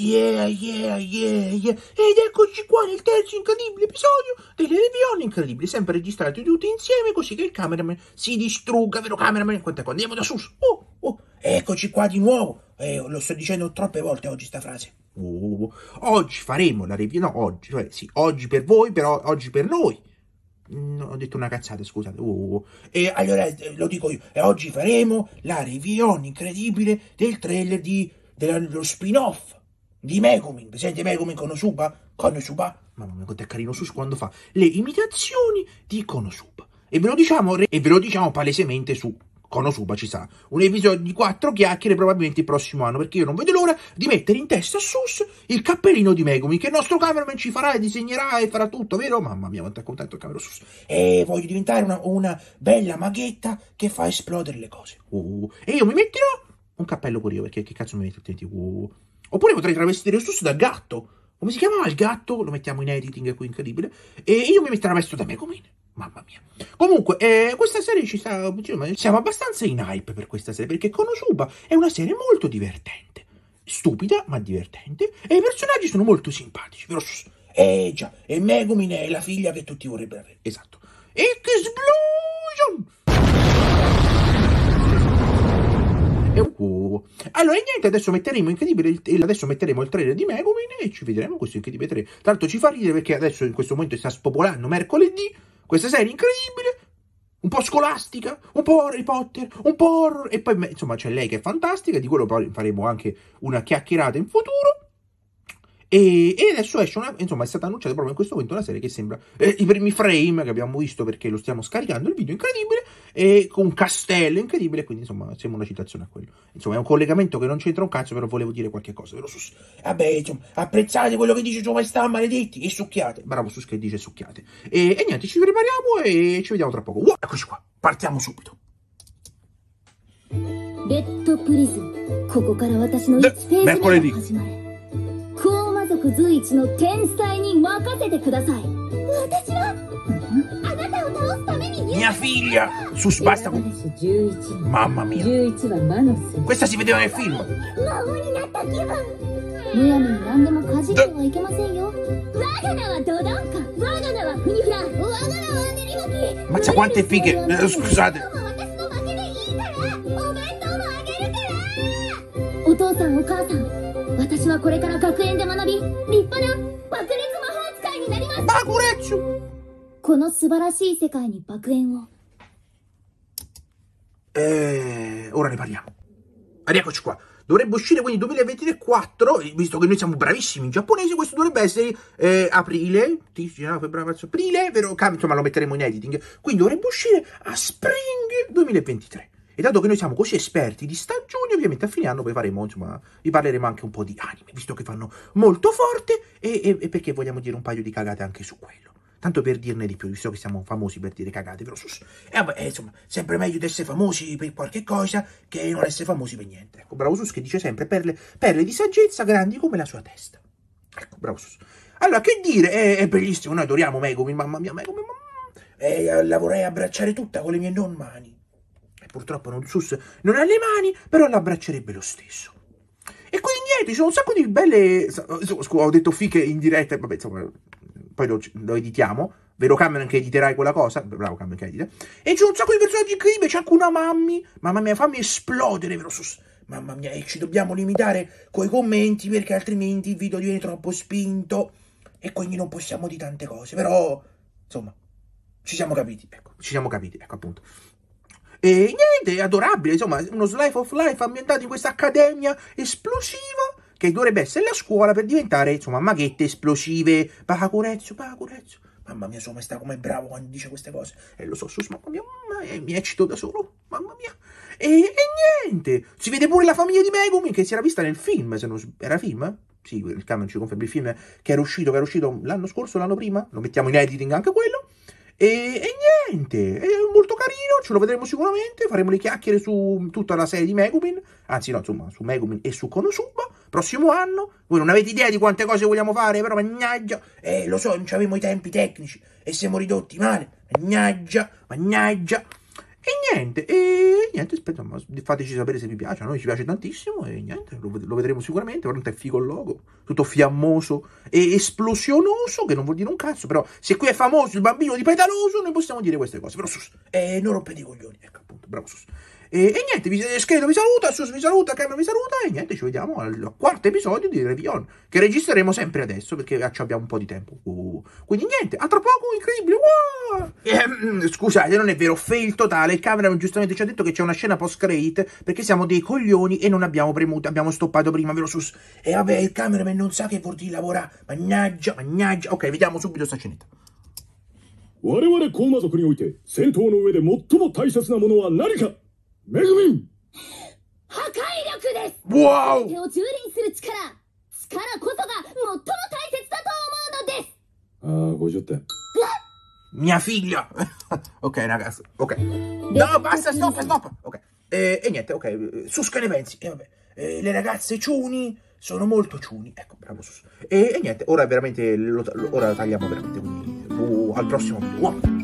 Yeah, yeah, yeah, yeah. Ed eccoci qua nel terzo incredibile episodio delle dell'Elevione incredibili, sempre registrati tutti insieme così che il cameraman si distrugga, vero cameraman? Quanto ecco, andiamo da sus. Oh, oh, eccoci qua di nuovo. Eh, lo sto dicendo troppe volte oggi sta frase. Oh, oh oggi faremo la review, no, oggi, cioè, sì, oggi per voi, però oggi per noi. No, mm, ho detto una cazzata, scusate. Oh. oh, oh. E allora eh, lo dico io. E eh, oggi faremo la review incredibile del trailer di, dello spin-off di Megumin, presente Megumin Konosuba? Konosuba? Mamma mia, quanto è carino Sus quando fa le imitazioni di Konosuba. E ve lo diciamo, e ve lo diciamo palesemente su Konosuba ci sarà un episodio di quattro chiacchiere probabilmente il prossimo anno perché io non vedo l'ora di mettere in testa a Sus il cappellino di Megumin, che il nostro cameraman ci farà e disegnerà e farà tutto vero? Mamma mia quanto è contento il cameraman Sus e voglio diventare una, una, bella maghetta che fa esplodere le cose uh, uh, uh. e io mi metterò un cappello pure io perché che cazzo mi metto attenti? uh. uh Oppure potrei travestire il Sus da gatto. Come si chiamava il gatto? Lo mettiamo in editing è qui, incredibile. E io mi travesto da Megumine. Mamma mia. Comunque, eh, questa serie ci sta... Cioè, siamo abbastanza in hype per questa serie, perché Konosuba è una serie molto divertente. Stupida, ma divertente. E i personaggi sono molto simpatici, vero Eh già, e Megumine è la figlia che tutti vorrebbero avere. Esatto. Explosion! E... Oh nuovo. Allora, niente, adesso metteremo incredibile il, adesso metteremo il trailer di Megumin e ci vedremo questo incredibile trailer. Tra l'altro ci fa ridere perché adesso in questo momento sta spopolando mercoledì questa serie incredibile un po' scolastica, un po' Harry Potter, un po' horror, e poi insomma c'è lei che è fantastica, di quello poi faremo anche una chiacchierata in futuro. E, e adesso esce una, insomma, è stata annunciata proprio in questo momento una serie che sembra eh, i primi frame che abbiamo visto perché lo stiamo scaricando. Il video incredibile, e con un castello incredibile. Quindi, insomma, sembra una citazione a quello. Insomma, è un collegamento che non c'entra un cazzo, però volevo dire qualche cosa. Ve sus- Vabbè, insomma, apprezzate quello che dice Gio Maestà, maledetti, e succhiate. Bravo, Sus che dice succhiate. E, e niente, ci prepariamo e ci vediamo tra poco. Wow, eccoci qua, partiamo subito. レッドプリズンここから私の1ページ目が始まる国随一の天才に任せてください私はあなたを倒すために mia figlia su Spastaco mamma は i a questa si vedeva nel film 孫になった気分むやみに何でもかじってはいけませんよ我が名はドドンカ我が名はフニフラ我が名は練り巻き mazza quante fighe eh, scusate お父さんお母さんはこれから学園で学び、立派な爆裂魔法使いになります爆裂この素晴らしい世界に爆炎を。Eh, ora ne parliamo. eccoci qua. Dovrebbe uscire quindi 2024, eh, visto che noi siamo bravissimi in giapponese, questo dovrebbe essere eh, aprile, no, febbraio, aprile, vero? Insomma, lo metteremo in editing. Quindi dovrebbe uscire a spring 2023. E dato che noi siamo così esperti di stagioni, ovviamente a fine anno poi faremo, insomma, vi parleremo anche un po' di anime, visto che fanno molto forte e, e, e perché vogliamo dire un paio di cagate anche su quello. Tanto per dirne di più, visto che siamo famosi per dire cagate, però sus. E vabbè, eh, insomma, sempre meglio di essere famosi per qualche cosa che non essere famosi per niente. Ecco, bravo Sus che dice sempre perle, perle di saggezza grandi come la sua testa. Ecco, bravo Sus. Allora, che dire? È, è bellissimo, noi adoriamo Megumin, mamma mia, Megumin, mamma mia. E eh, la vorrei abbracciare tutta con le mie non mani. Purtroppo non Sus non ha le mani, però l'abbraccerebbe lo stesso. E quindi niente, ci sono un sacco di belle... Scusa, ho detto fiche in diretta, vabbè, insomma, poi lo, lo editiamo. Vero Cameron che editerai quella cosa, bravo Cameron che edita. E c'è un sacco di personaggi incredibili, c'è anche una mamma. Mamma mia, fammi esplodere, vero Sus. Mamma mia, e ci dobbiamo limitare coi commenti perché altrimenti il video viene troppo spinto e quindi non possiamo di tante cose. Però, insomma, ci siamo capiti, ecco, ci siamo capiti, ecco appunto. E niente, è adorabile, insomma, uno slice of life ambientato in questa accademia esplosiva che dovrebbe essere la scuola per diventare, insomma, maghette esplosive. Pakurezzo, Pakurezzo. Mamma mia, insomma, sta come bravo quando dice queste cose. E eh, lo so, sus, mamma mia, mamma, e mi eccito da solo, mamma mia. E, e, niente, si vede pure la famiglia di Megumi che si era vista nel film, se non era film, eh? Sì, il camion ci conferma il film che era uscito, che era uscito l'anno scorso, l'anno prima. Lo mettiamo in editing anche quello. E, e, niente, è molto carino, ce lo vedremo sicuramente, faremo le chiacchiere su tutta la serie di Megumin, anzi no, insomma, su Megumin e su Konosuba, prossimo anno, voi non avete idea di quante cose vogliamo fare, però mannaggia, eh lo so, non avevamo i tempi tecnici e siamo ridotti male, mannaggia, mannaggia, e niente, e niente, aspetta, fateci sapere se vi piace, a noi ci piace tantissimo e niente, lo, lo vedremo sicuramente, veramente è figo il logo, tutto fiammoso e esplosionoso, che non vuol dire un cazzo, però se qui è famoso il bambino di Petaloso noi possiamo dire queste cose, però sus, eh, non rompete i coglioni, ecco appunto, bravo sus. E, e niente, vi, eh, Schedo vi saluta, Sus vi saluta, Cameron vi saluta e niente, ci vediamo al quarto episodio di Revion, che registreremo sempre adesso perché eh, abbiamo un po' di tempo. Uh, quindi niente, a tra poco, incredibile, wow! ehm, Scusate, eh, non è vero, fail totale, il Cameron giustamente ci ha detto che c'è una scena post-credit perché siamo dei coglioni e non abbiamo premuto, abbiamo stoppato prima, vero Sus? E vabbè, il cameraman non sa che vuol dire lavorare, mannaggia, mannaggia. Ok, vediamo subito sta scenetta. 我々コーマ族において戦闘の上で最も大切なものは何かメグミン破壊力ですわお手を蹂躙する力力こそが最も大切だと思うのですああ50点 mia figlia ok ragazzi ok no basta stop stop ok e, e niente ok su pensi e vabbè e, le ragazze ciuni sono molto ciuni ecco bravo su e, e niente ora veramente lo, lo, ora tagliamo veramente quindi oh, al prossimo video